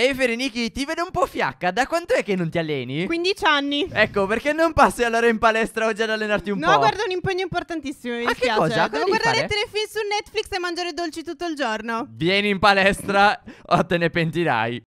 Ehi Fereniki, ti vedo un po' fiacca, da quanto è che non ti alleni? 15 anni Ecco, perché non passi allora in palestra oggi ad allenarti un no, po'? No, guarda un impegno importantissimo, mi ah, dispiace che cosa? cosa Devo guardare fare? telefilm su Netflix e mangiare dolci tutto il giorno Vieni in palestra o te ne pentirai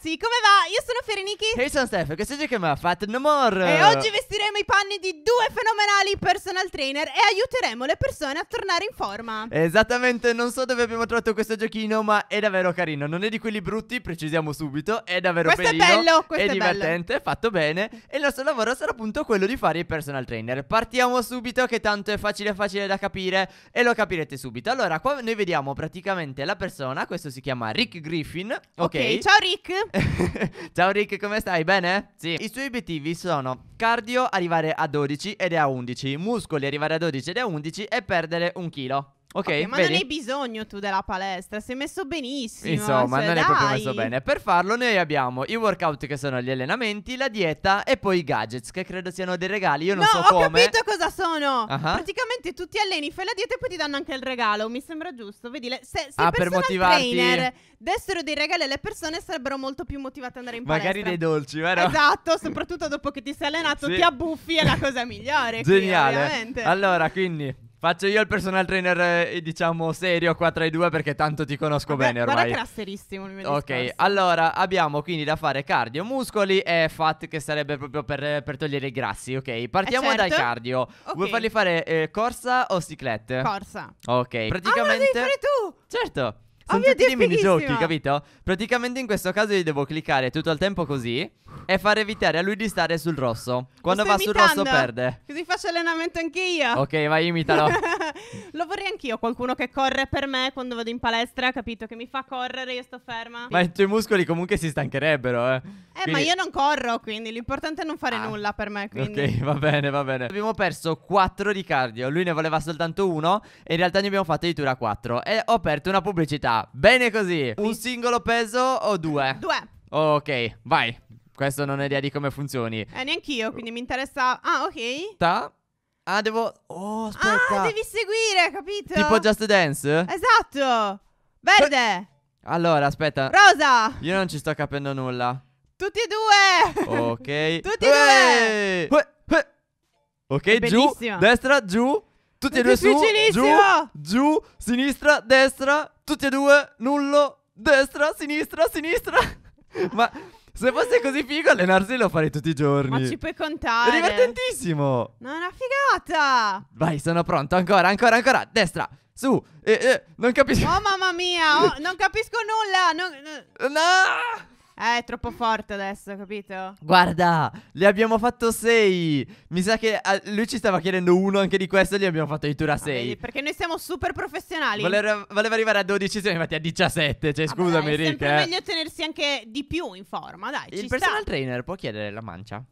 ragazzi, come va? Io sono Ferenichi E hey, sono Steph, questo oggi che mi ha fatto no more E oggi vestiremo i panni di due fenomenali personal trainer E aiuteremo le persone a tornare in forma Esattamente, non so dove abbiamo trovato questo giochino Ma è davvero carino, non è di quelli brutti, precisiamo subito È davvero questo perino, è bello, questo è, è divertente, bello. fatto bene E il nostro lavoro sarà appunto quello di fare i personal trainer Partiamo subito che tanto è facile facile da capire E lo capirete subito Allora, qua noi vediamo praticamente la persona Questo si chiama Rick Griffin Ok, okay ciao Rick Ciao Rick, come stai? Bene? Sì. I suoi obiettivi sono cardio arrivare a 12 ed è a 11, muscoli arrivare a 12 ed è a 11 e perdere un chilo. Ok, okay ma vedi? non hai bisogno tu della palestra, sei messo benissimo. Insomma, cioè, non dai. è proprio messo bene. Per farlo noi abbiamo i workout che sono gli allenamenti, la dieta e poi i gadgets che credo siano dei regali. Io non no, so come. Ma ho capito cosa sono. Uh-huh. Praticamente tu ti alleni, fai la dieta e poi ti danno anche il regalo, mi sembra giusto. Vedi, se, se ah, per motivarti. trainer dessero dei regali alle persone sarebbero molto più motivate ad andare in palestra. Magari dei dolci, vero? Esatto, soprattutto dopo che ti sei allenato sì. ti abbuffi è la cosa migliore. Geniale. Qui, allora, quindi Faccio io il personal trainer, eh, diciamo, serio qua tra i due perché tanto ti conosco Vabbè, bene ormai. Guarda che era serissimo il mio Ok, allora abbiamo quindi da fare cardio, muscoli e fat che sarebbe proprio per, per togliere i grassi, ok? Partiamo eh certo. dai cardio. Okay. Vuoi farli fare eh, corsa o ciclette? Corsa. Ok, praticamente... Ah, ma devi fare tu! Certo. Sono oh tutti dei minigiochi, capito? Praticamente in questo caso io devo cliccare tutto il tempo così e far evitare a lui di stare sul rosso. Quando va imitando. sul rosso perde. Così faccio allenamento anch'io. Ok, vai, imitalo. Lo vorrei anch'io, qualcuno che corre per me quando vado in palestra, capito? Che mi fa correre, io sto ferma. Ma i tuoi muscoli comunque si stancherebbero, eh. Eh, quindi... ma io non corro, quindi l'importante è non fare ah. nulla per me, quindi. Ok, va bene, va bene. Abbiamo perso 4 di cardio, lui ne voleva soltanto uno e in realtà ne abbiamo fatto di tura 4 e ho aperto una pubblicità. Bene così Un singolo peso o due? Due Ok, vai Questo non ho idea di come funzioni Eh, neanch'io, quindi mi interessa Ah, ok Ta Ah, devo... Oh, aspetta Ah, devi seguire, capito? Tipo Just Dance? Esatto Verde Allora, aspetta Rosa Io non ci sto capendo nulla Tutti e due Ok Tutti e due eh, eh. Ok, e giù, destra, giù tutti e due su, giù, giù, sinistra, destra, tutti e due, nullo, destra, sinistra, sinistra. Ma se fosse così figo allenarsi lo farei tutti i giorni. Ma ci puoi contare. È divertentissimo. No, è una figata. Vai, sono pronto, ancora, ancora, ancora, destra. Su, eh, eh, non capisco. Oh mamma mia, oh, non capisco nulla. Non... No! Eh, è troppo forte adesso, capito? Guarda, le abbiamo fatto 6. Mi sa che a- ah, lui ci stava chiedendo uno anche di questo e gli abbiamo fatto addirittura 6. Ah, perché noi siamo super professionali. Voleva, voleva arrivare a 12, siamo arrivati a 17. Cioè, Vabbè, scusami, dai, È eh. meglio tenersi anche di più in forma, dai, ci Il sta. personal trainer può chiedere la mancia?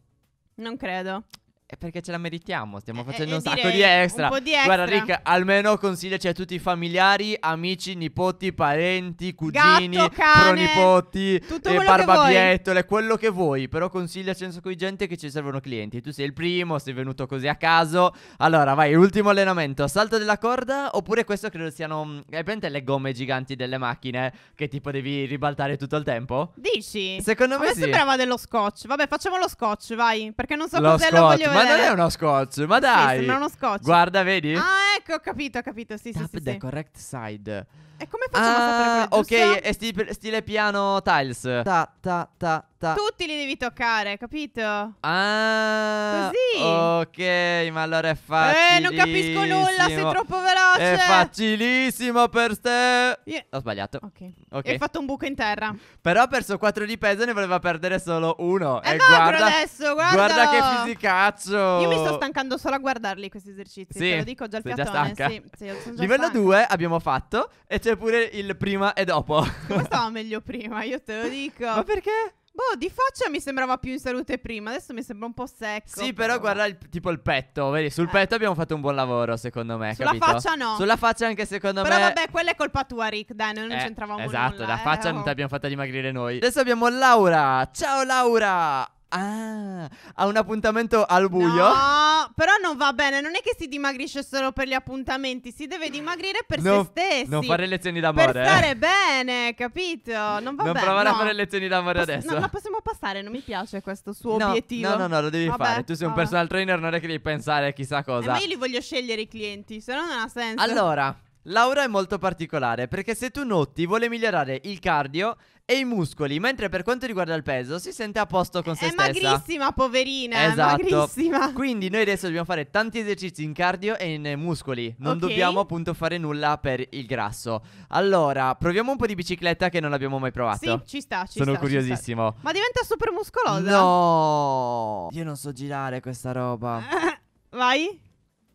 Non credo. È perché ce la meritiamo, stiamo eh, eh, facendo eh, un sacco di extra. Un po' di extra. Guarda Rick, almeno consigliaci cioè, a tutti i familiari, amici, nipoti, parenti, cugini, Gatto, cane, pronipoti, tutto eh, barbabietole, che quello che vuoi. Però consigliaci un sacco di gente che ci servono clienti. Tu sei il primo, sei venuto così a caso. Allora vai, ultimo allenamento, salto della corda oppure questo credo siano... Mm, hai presente le gomme giganti delle macchine che tipo devi ribaltare tutto il tempo? Dici? Secondo me, me sì. sembrava dello scotch. Vabbè, facciamo lo scotch, vai, perché non so lo cos'è, scotch, lo voglio ma non è uno scotch, ma dai. Sì, sembra uno scotch. Guarda, vedi? Ah, ecco, ho capito, ho capito. Sì, Tap sì, the sì. correct side. E come facciamo ah, a sapere quello Ok, è sti stile piano tiles. Ta, ta, ta, ta. Tutti li devi toccare, capito? Ah. Così. Ok, ma allora è facile. Eh, non capisco nulla, sei troppo veloce veloce! È cioè facilissimo per te! Yeah. Ho sbagliato. Ok. okay. Hai fatto un buco in terra. Però ha perso 4 di peso e ne voleva perdere solo uno. È eh, magro guarda, adesso, guarda. Guarda che fisicaccio. Io mi sto stancando solo a guardarli questi esercizi. Sì. Te lo dico già il Sei piattone. Già sì, sì, già Livello 2 abbiamo fatto e c'è pure il prima e dopo. Come stava meglio prima, io te lo dico. Ma perché? Boh, di faccia mi sembrava più in salute prima, adesso mi sembra un po' secco. Sì, però, però guarda il, tipo il petto, vedi, sul eh. petto abbiamo fatto un buon lavoro, secondo me, Sulla capito? faccia no. Sulla faccia anche secondo però me. Però vabbè, quella è colpa tua, Rick, dai, noi non eh, c'entravamo esatto, nulla. Esatto, la eh, faccia oh. non ti abbiamo fatta dimagrire noi. Adesso abbiamo Laura. Ciao Laura. Ah, ha un appuntamento al buio? No, però non va bene, non è che si dimagrisce solo per gli appuntamenti, si deve dimagrire per non, se stessi. Non fare lezioni d'amore. Per eh. stare eh. bene, capito? Non va non bene. Non provare no. a fare lezioni d'amore Poss- adesso. No, la possiamo passare, non mi piace questo suo no, obiettivo. No, no, no, lo devi vabbè, fare. Tu sei vabbè. un ah. personal trainer, non è che devi pensare a chissà cosa. Eh, ma io li voglio scegliere i clienti, se no non ha senso. Allora, Laura è molto particolare perché se tu notti vuole migliorare il cardio e i muscoli, mentre per quanto riguarda il peso si sente a posto con se è stessa. È magrissima, poverina, esatto. è magrissima. Quindi noi adesso dobbiamo fare tanti esercizi in cardio e in muscoli, non okay. dobbiamo appunto fare nulla per il grasso. Allora, proviamo un po' di bicicletta che non abbiamo mai provato. Sì, ci sta, ci Sono sta, curiosissimo. Sta. Ma diventa super muscolosa. No! Io non so girare questa roba. vai.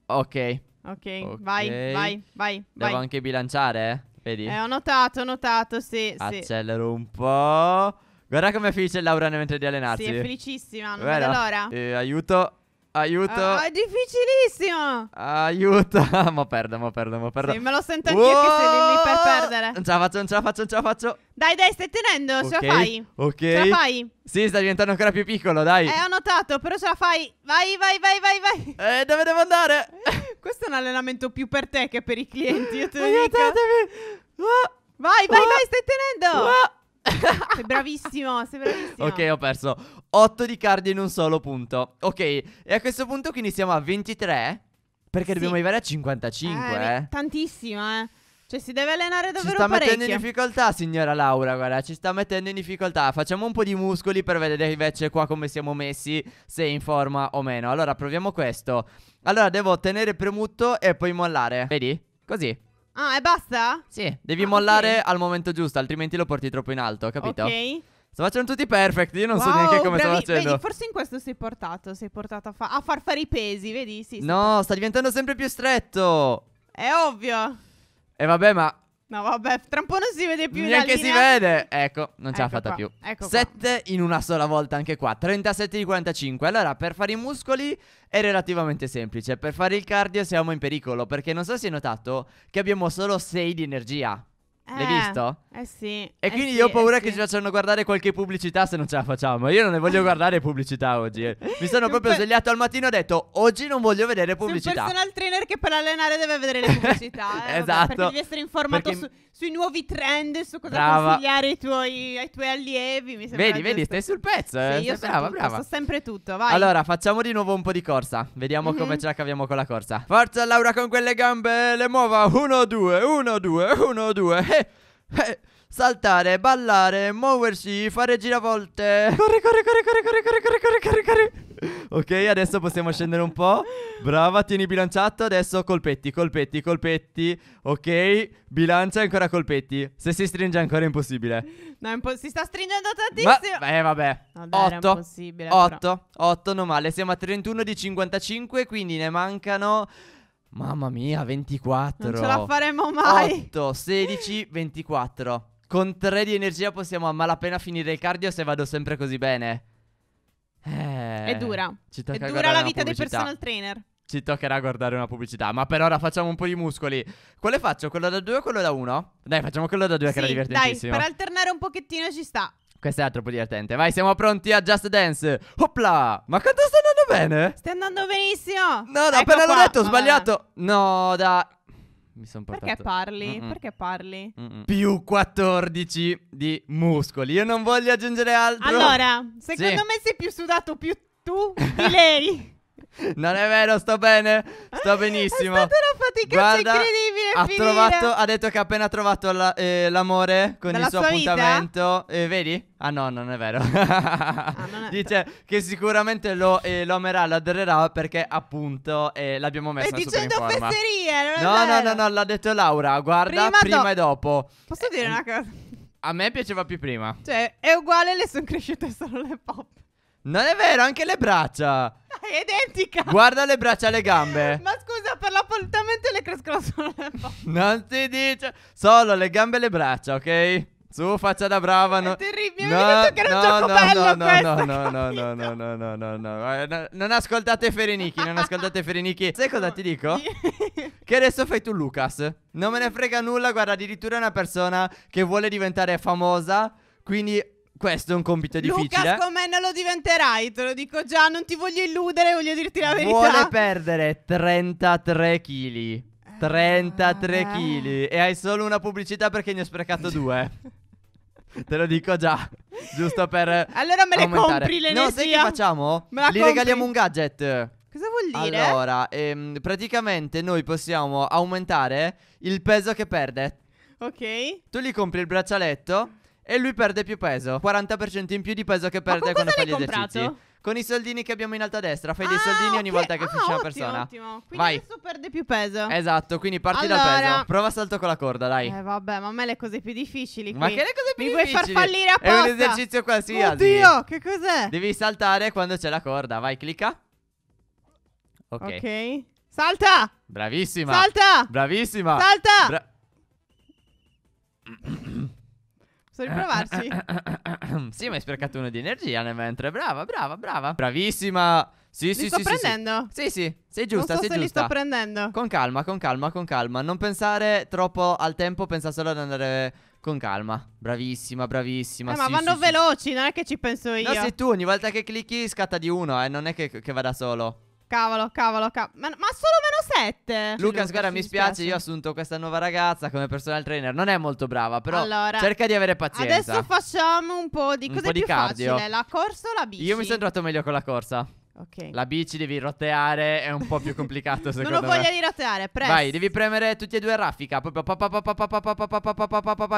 Ok. Ok, okay. vai, vai, vai. Devo vai. anche bilanciare, eh. Vedi? Eh, ho notato, ho notato, sì. Accelero sì. un po'. Guarda com'è felice Laura mentre di allenarsi. Sì, è felicissima, non Guarda. vedo l'ora. Eh, aiuto. Aiuto. Oh, è difficilissimo. Aiuto. mo perdo, mo perdo, mo perdo. Sì, me lo sento anch'io oh! che sei lì, lì per perdere. Non ce la faccio, non ce la faccio, non ce la faccio. Dai, dai, stai tenendo, okay. ce la fai. Ok. Ce la fai. Sì, sta diventando ancora più piccolo, dai. Eh, ho notato, però ce la fai. Vai, vai, vai, vai, vai. Eh, dove devo andare? questo è un allenamento più per te che per i clienti. Io te lo Aiutatemi! Oh, vai, vai, oh, vai, stai tenendo! Oh. sei bravissimo, sei bravissimo. Ok, ho perso 8 di card in un solo punto. Ok, e a questo punto quindi siamo a 23? Perché sì. dobbiamo arrivare a 55, eh? eh. Tantissimo, eh. Cioè si deve allenare davvero Ci sta parecchio. mettendo in difficoltà signora Laura Guarda ci sta mettendo in difficoltà Facciamo un po' di muscoli per vedere invece qua come siamo messi Se in forma o meno Allora proviamo questo Allora devo tenere premuto e poi mollare Vedi? Così Ah e basta? Sì Devi ah, mollare okay. al momento giusto Altrimenti lo porti troppo in alto Capito? Ok Sto facendo tutti perfect, io non wow, so neanche come bravi. sto facendo. Vedi, forse in questo sei portato, sei portato a, fa a far fare i pesi, vedi? Sì, no, sta diventando sempre più stretto. È ovvio. E vabbè, ma No, vabbè, tra un po' non si vede più. Neanche si vede. Ecco, non ce ecco l'ha fatta qua. più. Ecco 7 in una sola volta anche qua. 37 di 45. Allora, per fare i muscoli è relativamente semplice. Per fare il cardio siamo in pericolo. Perché non so se hai notato che abbiamo solo 6 di energia. L'hai eh, visto? Eh sì. E eh quindi sì, io ho eh paura eh che sì. ci facciano guardare qualche pubblicità se non ce la facciamo. Io non ne voglio guardare pubblicità oggi. Eh. Mi sono proprio svegliato al mattino e ho detto oggi non voglio vedere pubblicità. Sei un personal trainer che per allenare deve vedere le pubblicità. eh, esatto. Vabbè, perché esatto. devi essere informato perché... su, sui nuovi trend, su cosa brava. consigliare ai tuoi, ai tuoi allievi. Mi sembra vedi, vedi, stai sul pezzo. Eh. Sì, io so brava, tutto, brava. So sempre tutto, vai. Allora, facciamo di nuovo un po' di corsa. Vediamo mm-hmm. come ce la caviamo con la corsa. Forza Laura con quelle gambe, le muova. 1, 2, 1, 2, 1, 2. Eh, eh, saltare, ballare, muoversi, fare giravolte. Corri, corri, corri, corri, corri, corri, corri, corri, corri, corri. Ok, adesso possiamo scendere un po'. Brava, tieni bilanciato. Adesso colpetti, colpetti, colpetti. Ok, bilancia ancora colpetti. Se si stringe ancora è impossibile. No, è impo si sta stringendo tantissimo. Ma, eh, vabbè. 8, 8, 8, non male. Siamo a 31 di 55, quindi ne mancano... Mamma mia, 24. Non ce la faremo mai. 8, 16, 24. Con 3 di energia possiamo a malapena finire il cardio se vado sempre così bene. Eh, è dura. è dura la vita dei personal trainer. Ci toccherà guardare una pubblicità. Ma per ora facciamo un po' di muscoli. Quale faccio? Quello da 2 o quello da 1? Dai, facciamo quello da 2 sì, che era divertentissimo. Dai, per alternare un pochettino ci sta. Questa è troppo divertente. Vai, siamo pronti a Just Dance. Hopla! Ma quanto stanno bene? Stai andando benissimo. No, no, ecco appena l'ho detto ho sbagliato. No, dai. Mi sono portato. Perché parli? Mm -mm. Perché parli? Mm Più 14 di muscoli. Io non voglio aggiungere altro. Allora, secondo sì. me sei più sudato più tu di lei. Non è vero, sto bene. Sto eh, benissimo. È stata una fatica Guarda, incredibile. Ha, trovato, ha, detto che ha appena trovato la, eh, l'amore con Dalla il suo appuntamento. Eh, vedi? Ah no, non è vero. Ah, non è... Dice che sicuramente lo, eh, lo, amerà, lo adorerà perché appunto eh, l'abbiamo messo in E dicendo fesserie, no, vero. no, no, no, l'ha detto Laura. Guarda, prima, prima do... e dopo. Posso dire eh, una cosa? A me piaceva più prima. Cioè, è uguale, le sono cresciute solo le pop. Non è vero, anche le braccia. È identica. Guarda le braccia e le gambe. Ma scusa, per l'appuntamento le crescono solo le braccia. non si dice. Solo le gambe e le braccia, ok? Su, faccia da brava. No. È terribile. No, Mi hai detto che era no, un gioco no, bello no, no, no, no, no, no, no, no, no, eh, no, no. Non ascoltate Ferenichi, non ascoltate Ferenichi. Sai cosa ti dico? che adesso fai tu Lucas. Non me ne frega nulla, guarda, addirittura una persona che vuole diventare famosa. Quindi questo è un compito difficile. Luca, secondo me non lo diventerai, te lo dico già, non ti voglio illudere, voglio dirti la verità. Vuole perdere 33 kg. 33 kg e hai solo una pubblicità perché ne ho sprecato due. Te lo dico già, giusto per Allora me le aumentare. compri l'energia. No, sai che facciamo? Me la Li compri. regaliamo un gadget. Cosa vuol dire? Allora, ehm, praticamente noi possiamo aumentare il peso che perde. Ok. Tu gli compri il braccialetto e lui perde più peso. 40% in più di peso che perde quando fa gli comprato? esercizi. Con i soldini che abbiamo in alto a destra, fai dei ah, soldini ogni volta che ah, fisci una persona. Ottimo. Quindi Vai. adesso perde più peso. Esatto, quindi parti allora... dal peso. Prova a salto con la corda, dai. Eh vabbè, ma a me le cose più difficili. Qui. Ma che le cose più Mi difficili? Mi vuoi far fallire apposta? È un esercizio qualsiasi. Oddio, che cos'è? Devi saltare quando c'è la corda. Vai, clicca. Ok. Ok. Salta! Bravissima! Salta! Bravissima! Salta! Bra Posso riprovarci? sì, mi hai sprecato uno di energia nel mentre. Brava, brava, brava. Bravissima. Sì, li sì, sto sì, prendendo. Sì, sì, sei giusta, non so sei se giusta. li sto prendendo. Con calma, con calma, con calma. Non pensare troppo al tempo, pensa solo ad andare con calma. Bravissima, bravissima. Eh, ma vanno sì, veloci, non è che ci penso io. No, sei tu, ogni volta che clicchi scatta di uno, eh, non è che, che vada solo. Cavolo, cavolo, cavolo. Ma, ma, solo meno 7. Lucas, guarda, mi spiace, io ho assunto questa nuova ragazza come personal trainer. Non è molto brava, però allora, cerca di avere pazienza. Adesso facciamo un po' di... Cos'è più cardio. facile, la corsa o la bici? Io mi sono trovato meglio con la corsa. Ok. La bici devi roteare, è un po' più complicato secondo me. non ho voglia di roteare, press. Vai, devi premere tutti e due a raffica, proprio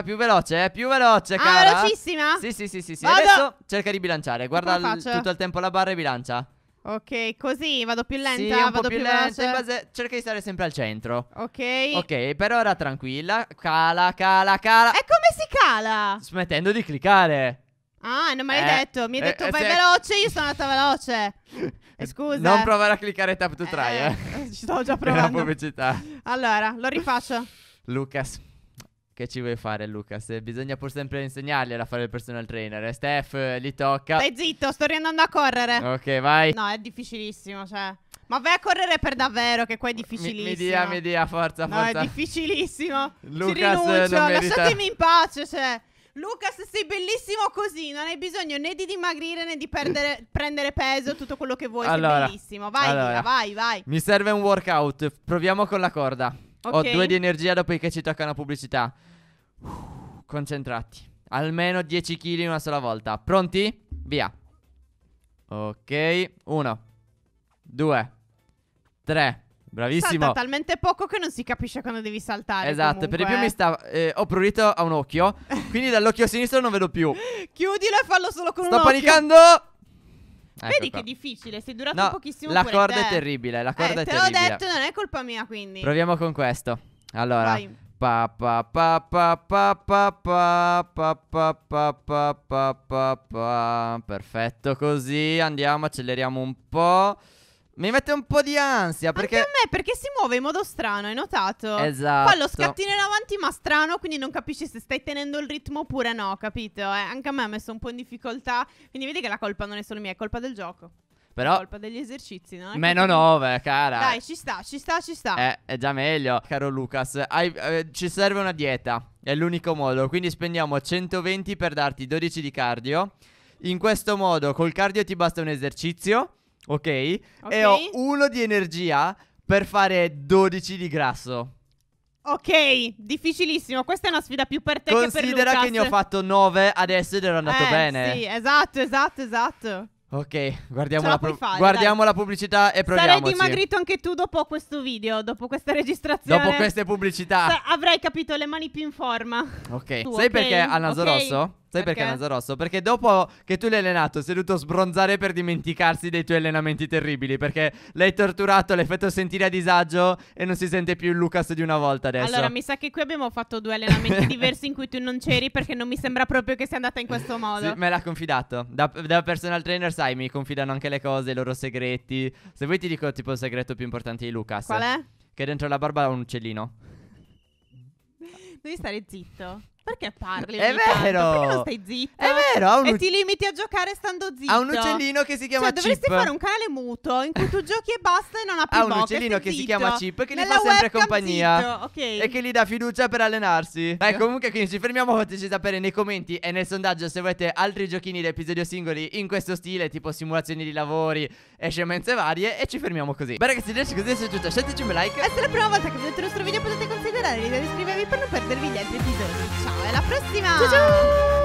più veloce, eh, più veloce, cara. Ah, velocissima? Sì, sì, sì, sì, sì. Adesso cerca di bilanciare, guarda tutto il tempo la barra e bilancia. Ok, così vado più lenta. Sì, un vado più, più lenta. Base, cerca di stare sempre al centro. Ok. Ok, per ora tranquilla. Cala, cala, cala. E come si cala? Smettendo di cliccare. Ah, non mi hai eh, detto. Mi hai eh, detto vai eh, se... veloce, io sono andata veloce. Eh, scusa. Non provare a cliccare tap to try, eh. eh. eh ci sto già provando. È una pubblicità. Allora, lo rifaccio. Lucas. Che ci vuoi fare, Lucas? Bisogna pur sempre insegnargli a fare il personal trainer. Steph gli tocca. Stai zitto, sto riandando a correre. Ok, vai. No, è difficilissimo, cioè. Ma vai a correre per davvero, che qua è difficilissimo. Mi, mi dia, mi dia, forza, forza. No, è difficilissimo. Lucas, Ci rinuncio, lasciatemi in pace, cioè. Lucas, sei bellissimo così, non hai bisogno né di dimagrire né di perdere, prendere peso, tutto quello che vuoi, allora, sei bellissimo. Vai, allora, via, vai, vai. Mi serve un workout, proviamo con la corda. Okay. Ho due di energia dopo che ci tocca una pubblicità. Uff, concentrati. Almeno 10 kg in una sola volta. Pronti? Via. Ok. Uno. Due. Tre. Bravissimo. Salta talmente poco che non si capisce quando devi saltare. Esatto, comunque. per di più mi sta. Eh, ho prurito a un occhio. quindi dall'occhio sinistro non vedo più. Chiudilo e fallo solo con Sto un occhio. Sto panicando. Vedi qua. che è difficile, sei durato no, pochissimo la corda te. è terribile, la corda eh, è te terribile. Te l'ho detto, non è colpa mia, quindi. Proviamo con questo. Allora, Vai. Perfetto così, andiamo, acceleriamo un po'. Mi mette un po' di ansia perché... Anche a me perché si muove in modo strano, hai notato? Esatto. Fa lo esatto. scattino in avanti ma strano, quindi non capisci se stai tenendo il ritmo oppure no, capito? Eh, anche a me ha messo un po' in difficoltà, quindi vedi che la colpa non è solo mia, è colpa del gioco. Però... È colpa degli esercizi, no? Meno 9, cara. Dai, ci sta, ci sta, ci sta. Eh, è già meglio. Caro Lucas, hai, eh, ci serve una dieta. È l'unico modo. Quindi spendiamo 120 per darti 12 di cardio. In questo modo, col cardio ti basta un esercizio ok? E ho uno di energia per fare 12 di grasso. Ok, difficilissimo. Questa è una sfida più per te Considera che per Considera che ne ho fatto 9 adesso ed ero andato eh, bene. Sì, esatto, esatto, esatto. Ok, guardiamo, la, pu fare, guardiamo la, pubblicità e proviamoci. Sarai dimagrito anche tu dopo questo video, dopo questa registrazione. Dopo queste pubblicità. Sa avrai capito le mani più in forma. Ok, tu, sai okay. perché al naso okay. rosso? Sai perché, perché Nasarosso? Perché dopo che tu l'hai allenato sei dovuto sbronzare per dimenticarsi dei tuoi allenamenti terribili Perché l'hai torturato, l'hai fatto sentire a disagio e non si sente più il Lucas di una volta adesso Allora mi sa che qui abbiamo fatto due allenamenti diversi in cui tu non c'eri perché non mi sembra proprio che sia andata in questo modo sì, me l'ha confidato da, da, personal trainer sai mi confidano anche le cose, i loro segreti Se vuoi ti dico tipo il segreto più importante di Lucas Qual è? Che dentro la barba ha un uccellino Devi stare zitto perché parli? È vero! Tanto? Perché non stai zitto? È vero! Un... E ti limiti a giocare stando zitto. Ha un uccellino che si chiama cioè, Chip. Dovresti fare un canale muto in cui tu giochi e basta e non apri Ha un uccellino che zitto. si chiama Chip che Nella gli fa sempre compagnia. Okay. E che gli dà fiducia per allenarsi. Beh, ecco. comunque, quindi ci fermiamo. Fateci sapere nei commenti e nel sondaggio se volete altri giochini di episodio singoli in questo stile, tipo simulazioni di lavori e scemenze varie. E ci fermiamo così. Bene, ragazzi, adesso così è piaciuto, lasciateci un like. E se la prima volta che vedete il nostro video potete considerare di iscrivervi per non perdervi gli altri episodi. Ciao! No, è prossima. Ciao ciao.